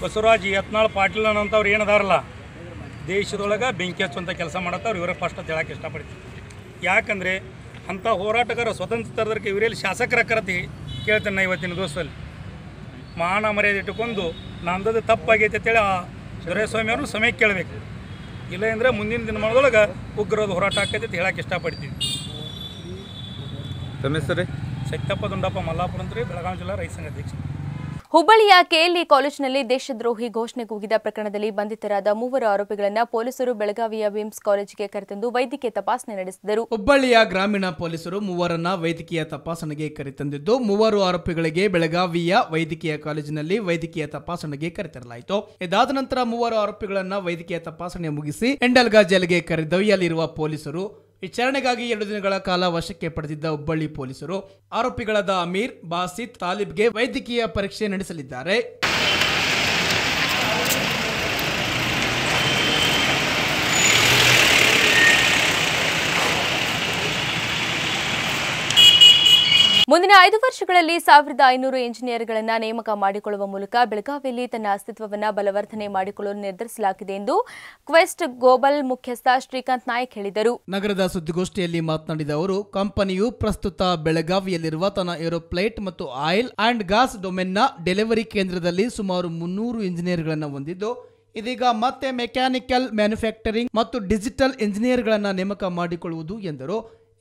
ಬಸವರಾಜ್ ಯತ್ನಾಳ್ ಪಾಟೀಲ್ ಅನ್ನೋಂಥವ್ರು ಏನದಾರಲ್ಲ ದೇಶದೊಳಗೆ ಬೆಂಕಿ ಹಚ್ಚುವಂಥ ಕೆಲಸ ಮಾಡತ್ತವ್ರು ಇವರ ಫಸ್ಟ್ ಹೇಳಕ್ಕೆ ಇಷ್ಟಪಡ್ತೀವಿ ಯಾಕಂದರೆ ಅಂಥ ಹೋರಾಟಗಾರ ಸ್ವತಂತ್ರ ತರದಕ್ಕೆ ಇವರಲ್ಲಿ ಶಾಸಕರ ಕರತಿ ಕೇಳ್ತೇನೆ ಇವತ್ತಿನ ದಿವಸದಲ್ಲಿ ಮಾನ ಮರ್ಯಾದೆ ಇಟ್ಟುಕೊಂಡು ನಂದದು ತಪ್ಪಾಗೈತೆ ಅಂತೇಳಿ ಆ ಅವರು ಸಮಯ ಕೇಳಬೇಕು ಇಲ್ಲ ಅಂದರೆ ಮುಂದಿನ ದಿನಮಾನದೊಳಗೆ ಉಗ್ರದ ಹೋರಾಟ ಆಕೈತೆ ಅಂತ ಹೇಳಕ್ಕೆ ಇಷ್ಟಪಡ್ತೀವಿ ತಮ್ಮ ಹೆಸರು ದುಂಡಪ್ಪ ಮಲ್ಲಾಪುರ ಅಂತ ಬೆಳಗಾವಿ ಜಿಲ್ಲಾ ರೈತ ಸಂಘ ಅಧ್ಯಕ್ಷ ಹುಬ್ಬಳ್ಳಿಯ ಕೆಎಲ್ಇ ಕಾಲೇಜಿನಲ್ಲಿ ದೇಶದ್ರೋಹಿ ಘೋಷಣೆ ಕೂಗಿದ ಪ್ರಕರಣದಲ್ಲಿ ಬಂಧಿತರಾದ ಮೂವರು ಆರೋಪಿಗಳನ್ನು ಪೊಲೀಸರು ಬೆಳಗಾವಿಯ ವಿಮ್ಸ್ ಕಾಲೇಜಿಗೆ ಕರೆತಂದು ವೈದ್ಯಕೀಯ ತಪಾಸಣೆ ನಡೆಸಿದರು ಹುಬ್ಬಳ್ಳಿಯ ಗ್ರಾಮೀಣ ಪೊಲೀಸರು ಮೂವರನ್ನ ವೈದ್ಯಕೀಯ ತಪಾಸಣೆಗೆ ಕರೆತಂದಿದ್ದು ಮೂವರು ಆರೋಪಿಗಳಿಗೆ ಬೆಳಗಾವಿಯ ವೈದ್ಯಕೀಯ ಕಾಲೇಜಿನಲ್ಲಿ ವೈದ್ಯಕೀಯ ತಪಾಸಣೆಗೆ ಕರೆತರಲಾಯಿತು ಇದಾದ ನಂತರ ಮೂವರು ಆರೋಪಿಗಳನ್ನು ವೈದ್ಯಕೀಯ ತಪಾಸಣೆ ಮುಗಿಸಿ ಎಂಡಲ್ಗಾ ಜೈಲಿಗೆ ಕರೆದೊಯ್ಯಲಿರುವ ಪೊಲೀಸರು ವಿಚಾರಣೆಗಾಗಿ ಎರಡು ದಿನಗಳ ಕಾಲ ವಶಕ್ಕೆ ಪಡೆದಿದ್ದ ಹುಬ್ಬಳ್ಳಿ ಪೊಲೀಸರು ಆರೋಪಿಗಳಾದ ಅಮೀರ್ ಬಾಸಿತ್ ತಾಲಿಬ್ಗೆ ವೈದ್ಯಕೀಯ ಪರೀಕ್ಷೆ ನಡೆಸಲಿದ್ದಾರೆ ಮುಂದಿನ ಐದು ವರ್ಷಗಳಲ್ಲಿ ಸಾವಿರದ ಐನೂರು ಇಂಜಿನಿಯರ್ಗಳನ್ನು ನೇಮಕ ಮಾಡಿಕೊಳ್ಳುವ ಮೂಲಕ ಬೆಳಗಾವಿಯಲ್ಲಿ ತನ್ನ ಅಸ್ತಿತ್ವವನ್ನು ಬಲವರ್ಧನೆ ಮಾಡಿಕೊಳ್ಳಲು ನಿರ್ಧರಿಸಲಾಗಿದೆ ಎಂದು ಕ್ವೆಸ್ಟ್ ಗೋಬಲ್ ಮುಖ್ಯಸ್ಥ ಶ್ರೀಕಾಂತ್ ನಾಯಕ್ ಹೇಳಿದರು ನಗರದ ಸುದ್ದಿಗೋಷ್ಠಿಯಲ್ಲಿ ಮಾತನಾಡಿದ ಅವರು ಕಂಪನಿಯು ಪ್ರಸ್ತುತ ಬೆಳಗಾವಿಯಲ್ಲಿರುವ ತನ್ನ ಏರೋಪ್ಲೇಟ್ ಮತ್ತು ಆಯಿಲ್ ಅಂಡ್ ಗ್ಯಾಸ್ ಡೊಮೆನ್ನ ಡೆಲಿವರಿ ಕೇಂದ್ರದಲ್ಲಿ ಸುಮಾರು ಮುನ್ನೂರು ಇಂಜಿನಿಯರ್ಗಳನ್ನು ಹೊಂದಿದ್ದು ಇದೀಗ ಮತ್ತೆ ಮೆಕ್ಯಾನಿಕಲ್ ಮ್ಯಾನುಫ್ಯಾಕ್ಚರಿಂಗ್ ಮತ್ತು ಡಿಜಿಟಲ್ ಇಂಜಿನಿಯರ್ಗಳನ್ನು ನೇಮಕ ಮಾಡಿಕೊಳ್ಳುವುದು ಎಂದರು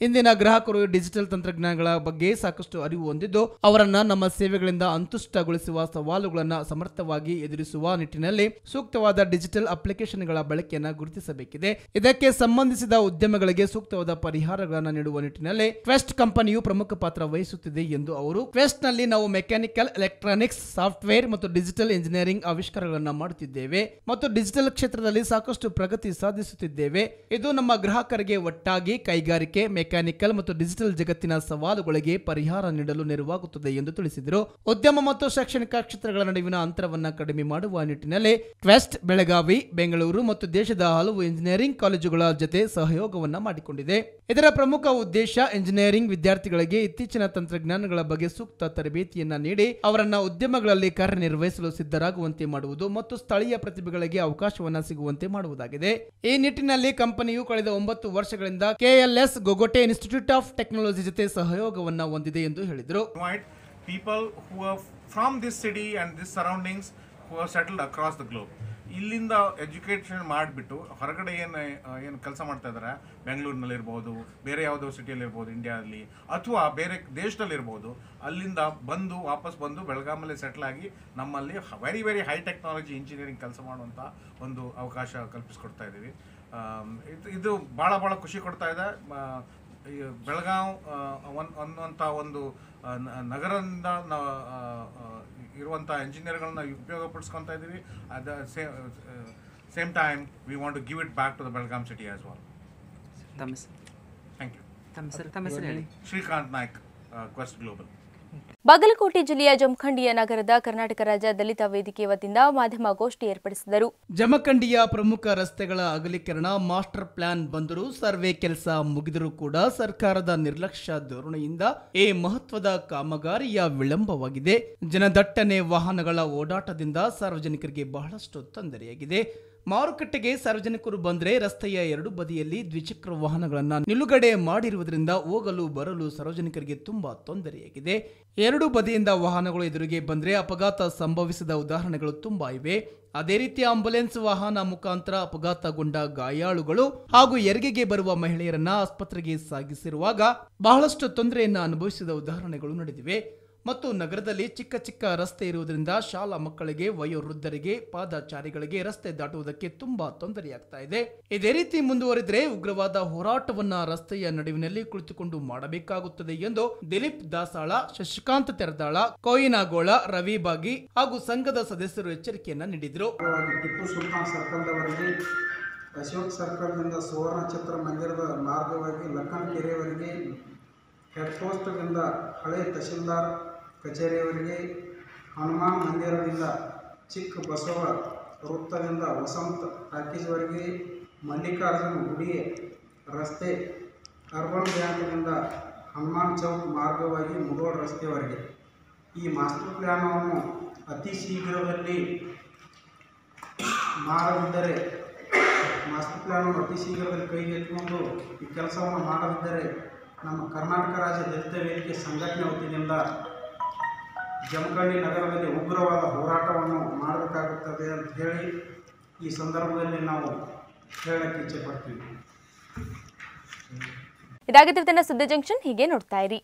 ಇಂದಿನ ಗ್ರಾಹಕರು ಡಿಜಿಟಲ್ ತಂತ್ರಜ್ಞಾನಗಳ ಬಗ್ಗೆ ಸಾಕಷ್ಟು ಅರಿವು ಹೊಂದಿದ್ದು ಅವರನ್ನ ನಮ್ಮ ಸೇವೆಗಳಿಂದ ಅಂತುಷ್ಟಗೊಳಿಸುವ ಸವಾಲುಗಳನ್ನು ಸಮರ್ಥವಾಗಿ ಎದುರಿಸುವ ನಿಟ್ಟಿನಲ್ಲಿ ಸೂಕ್ತವಾದ ಡಿಜಿಟಲ್ ಅಪ್ಲಿಕೇಶನ್ಗಳ ಬಳಕೆಯನ್ನು ಗುರುತಿಸಬೇಕಿದೆ ಇದಕ್ಕೆ ಸಂಬಂಧಿಸಿದ ಉದ್ಯಮಗಳಿಗೆ ಸೂಕ್ತವಾದ ಪರಿಹಾರಗಳನ್ನು ನೀಡುವ ನಿಟ್ಟಿನಲ್ಲಿ ಕ್ವೆಸ್ಟ್ ಕಂಪನಿಯು ಪ್ರಮುಖ ಪಾತ್ರ ವಹಿಸುತ್ತಿದೆ ಎಂದು ಅವರು ಕ್ವೆಸ್ಟ್ ನಲ್ಲಿ ನಾವು ಮೆಕ್ಯಾನಿಕಲ್ ಎಲೆಕ್ಟ್ರಾನಿಕ್ಸ್ ಸಾಫ್ಟ್ವೇರ್ ಮತ್ತು ಡಿಜಿಟಲ್ ಇಂಜಿನಿಯರಿಂಗ್ ಆವಿಷ್ಕಾರಗಳನ್ನು ಮಾಡುತ್ತಿದ್ದೇವೆ ಮತ್ತು ಡಿಜಿಟಲ್ ಕ್ಷೇತ್ರದಲ್ಲಿ ಸಾಕಷ್ಟು ಪ್ರಗತಿ ಸಾಧಿಸುತ್ತಿದ್ದೇವೆ ಇದು ನಮ್ಮ ಗ್ರಾಹಕರಿಗೆ ಒಟ್ಟಾಗಿ ಕೈಗಾರಿಕೆ ಮೆಕ್ಯಾನಿಕಲ್ ಮತ್ತು ಡಿಜಿಟಲ್ ಜಗತ್ತಿನ ಸವಾಲುಗಳಿಗೆ ಪರಿಹಾರ ನೀಡಲು ನೆರವಾಗುತ್ತದೆ ಎಂದು ತಿಳಿಸಿದರು ಉದ್ಯಮ ಮತ್ತು ಶೈಕ್ಷಣಿಕ ಕ್ಷೇತ್ರಗಳ ನಡುವಿನ ಅಂತರವನ್ನು ಕಡಿಮೆ ಮಾಡುವ ನಿಟ್ಟಿನಲ್ಲಿ ಕ್ವೆಸ್ಟ್ ಬೆಳಗಾವಿ ಬೆಂಗಳೂರು ಮತ್ತು ದೇಶದ ಹಲವು ಇಂಜಿನಿಯರಿಂಗ್ ಕಾಲೇಜುಗಳ ಜತೆ ಸಹಯೋಗವನ್ನು ಮಾಡಿಕೊಂಡಿದೆ ಇದರ ಪ್ರಮುಖ ಉದ್ದೇಶ ಇಂಜಿನಿಯರಿಂಗ್ ವಿದ್ಯಾರ್ಥಿಗಳಿಗೆ ಇತ್ತೀಚಿನ ತಂತ್ರಜ್ಞಾನಗಳ ಬಗ್ಗೆ ಸೂಕ್ತ ತರಬೇತಿಯನ್ನ ನೀಡಿ ಅವರನ್ನ ಉದ್ಯಮಗಳಲ್ಲಿ ಕಾರ್ಯನಿರ್ವಹಿಸಲು ಸಿದ್ಧರಾಗುವಂತೆ ಮಾಡುವುದು ಮತ್ತು ಸ್ಥಳೀಯ ಪ್ರತಿಭೆಗಳಿಗೆ ಅವಕಾಶವನ್ನ ಸಿಗುವಂತೆ ಮಾಡುವುದಾಗಿದೆ ಈ ನಿಟ್ಟಿನಲ್ಲಿ ಕಂಪನಿಯು ಕಳೆದ ಒಂಬತ್ತು ವರ್ಷಗಳಿಂದ KLS Gogte institute of technology ಜೊತೆ ಸಹಯೋಗವನ್ನು ಹೊಂದಿದೆ ಎಂದು ಹೇಳಿದರು people who from this city and this surroundings who settle settled across the globe ಇಲ್ಲಿಂದ ಎಜುಕೇಷನ್ ಮಾಡಿಬಿಟ್ಟು ಹೊರಗಡೆ ಏನು ಏನು ಕೆಲಸ ಮಾಡ್ತಾ ಇದ್ದಾರೆ ಬೆಂಗಳೂರಿನಲ್ಲಿರ್ಬೋದು ಬೇರೆ ಯಾವುದೋ ಸಿಟಿಯಲ್ಲಿರ್ಬೋದು ಇಂಡಿಯಾದಲ್ಲಿ ಅಥವಾ ಬೇರೆ ದೇಶದಲ್ಲಿರ್ಬೋದು ಅಲ್ಲಿಂದ ಬಂದು ವಾಪಸ್ ಬಂದು ಬೆಳಗಾಮಲ್ಲಿ ಸೆಟ್ಲ್ ಆಗಿ ನಮ್ಮಲ್ಲಿ very very high technology engineering ಕೆಲಸ ಮಾಡುವಂಥ ಒಂದು ಅವಕಾಶ ಕಲ್ಪಿಸ್ಕೊಡ್ತಾ ಇದ್ದೀವಿ ಇದು ಭಾಳ ಭಾಳ ಖುಷಿ ಕೊಡ್ತಾ ಇದೆ ಬೆಳಗಾಂವ್ ಬೆಳಗಾವ್ ಒನ್ ಒಂದು ನಗರದಿಂದ ನಾವು ಇರುವಂಥ ಇಂಜಿನಿಯರ್ಗಳನ್ನ ಉಪಯೋಗ ಪಡಿಸ್ಕೊತಾ ಇದೀವಿ ಅದ same same time we want give it back to the Belgaum city as well thank you Shrikanth Naik Quest Global Bagalkote ಜಿಲ್ಲೆಯ ಜಮಖಂಡಿಯ ನಗರದ ಕರ್ನಾಟಕ ರಾಜ್ಯ ದಲಿತ ವೇದಿಕೆ ವತಿಯಿಂದ ಮಾಧ್ಯಮ ಗೋಷ್ಠಿ ಏರ್ಪಡಿಸಿದರು ಜಮಖಂಡಿಯ ಪ್ರಮುಖ ರಸ್ತೆಗಳ ಅಗಲೀಕರಣ ಮಾಸ್ಟರ್ ಪ್ಲಾನ್ ಬಂದರೂ ಸರ್ವೆ ಕೆಲಸ ಮುಗಿದರೂ ಕೂಡ ಸರ್ಕಾರದ ನಿರ್ಲಕ್ಷ್ಯ ಧೋರಣೆಯಿಂದ ಈ ಮಹತ್ವದ ಕಾಮಗಾರಿಯ ವಿಳಂಬವಾಗಿದೆ ಜನದಟ್ಟಣೆ ವಾಹನಗಳ ಓಡಾಟದಿಂದ ಸಾರ್ವಜನಿಕರಿಗೆ ಬಹಳಷ್ಟು ತೊಂದರೆಯಾಗಿದೆ ಮಾರುಕಟ್ಟೆಗೆ ಸಾರ್ವಜನಿಕರು ಬಂದರೆ ರಸ್ತೆಯ ಎರಡು ಬದಿಯಲ್ಲಿ ದ್ವಿಚಕ್ರ ವಾಹನಗಳನ್ನು ನಿಲುಗಡೆ ಮಾಡಿರುವುದರಿಂದ ಹೋಗಲು ಬರಲು ಸಾರ್ವಜನಿಕರಿಗೆ ತುಂಬಾ ತೊಂದರೆಯಾಗಿದೆ ಎರಡು ಬದಿಯಿಂದ ವಾಹನಗಳು ಎದುರಿಗೆ ಬಂದರೆ ಅಪಘಾತ ಸಂಭವಿಸಿದ ಉದಾಹರಣೆಗಳು ತುಂಬಾ ಇವೆ ಅದೇ ರೀತಿ ಆಂಬುಲೆನ್ಸ್ ವಾಹನ ಮುಖಾಂತರ ಅಪಘಾತಗೊಂಡ ಗಾಯಾಳುಗಳು ಹಾಗೂ ಎರಿಗೆಗೆ ಬರುವ ಮಹಿಳೆಯರನ್ನ ಆಸ್ಪತ್ರೆಗೆ ಸಾಗಿಸಿರುವಾಗ ಬಹಳಷ್ಟು ತೊಂದರೆಯನ್ನು ಅನುಭವಿಸಿದ ಉದಾಹರಣೆಗಳು ನಡೆದಿವೆ ಮತ್ತು ನಗರದಲ್ಲಿ ಚಿಕ್ಕ ಚಿಕ್ಕ ರಸ್ತೆ ಇರುವುದರಿಂದ ಶಾಲಾ ಮಕ್ಕಳಿಗೆ ವಯೋವೃದ್ಧರಿಗೆ ಪಾದಚಾರಿಗಳಿಗೆ ರಸ್ತೆ ದಾಟುವುದಕ್ಕೆ ತುಂಬಾ ತೊಂದರೆಯಾಗ್ತಾ ಇದೆ ಇದೇ ರೀತಿ ಮುಂದುವರಿದರೆ ಉಗ್ರವಾದ ಹೋರಾಟವನ್ನ ರಸ್ತೆಯ ನಡುವಿನಲ್ಲಿ ಕುಳಿತುಕೊಂಡು ಮಾಡಬೇಕಾಗುತ್ತದೆ ಎಂದು ದಿಲೀಪ್ ದಾಸಾಳ ಶಶಿಕಾಂತ್ ತೆರದಾಳ ಕೋಯಿನಾಗೋಳ ರವಿ ಬಾಗಿ ಹಾಗೂ ಸಂಘದ ಸದಸ್ಯರು ಎಚ್ಚರಿಕೆಯನ್ನ ನೀಡಿದರು ಅಶೋಕ್ ಸುವರ್ಣ ಮಂದಿರದ ಮಾರ್ಗವಾಗಿ ಹಳೆ ತಹಶೀಲ್ದಾರ್ ಕಚೇರಿಯವರಿಗೆ ಹನುಮಾನ್ ಮಂದಿರದಿಂದ ಚಿಕ್ಕ ಬಸವ ವೃತ್ತದಿಂದ ವಸಂತ ಟಾಕೀಸ್ವರೆಗೆ ಮಲ್ಲಿಕಾರ್ಜುನ ಗುಡಿ ರಸ್ತೆ ಅರ್ಬನ್ ಬ್ಯಾಂಕ್ನಿಂದ ಹನುಮಾನ್ ಚೌಕ್ ಮಾರ್ಗವಾಗಿ ಮುಗೋಡ್ ರಸ್ತೆಯವರೆಗೆ ಈ ಮಾಸ್ಟರ್ ಪ್ಲ್ಯಾನವನ್ನು ಅತಿ ಶೀಘ್ರದಲ್ಲಿ ಮಾಡದಿದ್ದರೆ ಮಾಸ್ಟರ್ ಪ್ಲ್ಯಾನನ್ನು ಅತಿ ಶೀಘ್ರದಲ್ಲಿ ಕೈಗೆತ್ತಿಕೊಂಡು ಈ ಕೆಲಸವನ್ನು ಮಾಡದಿದ್ದರೆ ನಮ್ಮ ಕರ್ನಾಟಕ ರಾಜ್ಯ ದಲಿತ ವೇದಿಕೆ ಸಂಘಟನೆ ವತಿಯಿಂದ ಜಮಖಂಡಿ ನಗರದಲ್ಲಿ ಉಗ್ರವಾದ ಹೋರಾಟವನ್ನು ಮಾಡಬೇಕಾಗುತ್ತದೆ ಅಂತ ಹೇಳಿ ಈ ಸಂದರ್ಭದಲ್ಲಿ ನಾವು ಹೇಳಕ್ಕೆ ಇಚ್ಛೆ ಪಡ್ತೀವಿ ತನ್ನ ಸುದ್ದಿ ಜಂಕ್ಷನ್ ಹೀಗೆ ನೋಡ್ತಾ ಇರಿ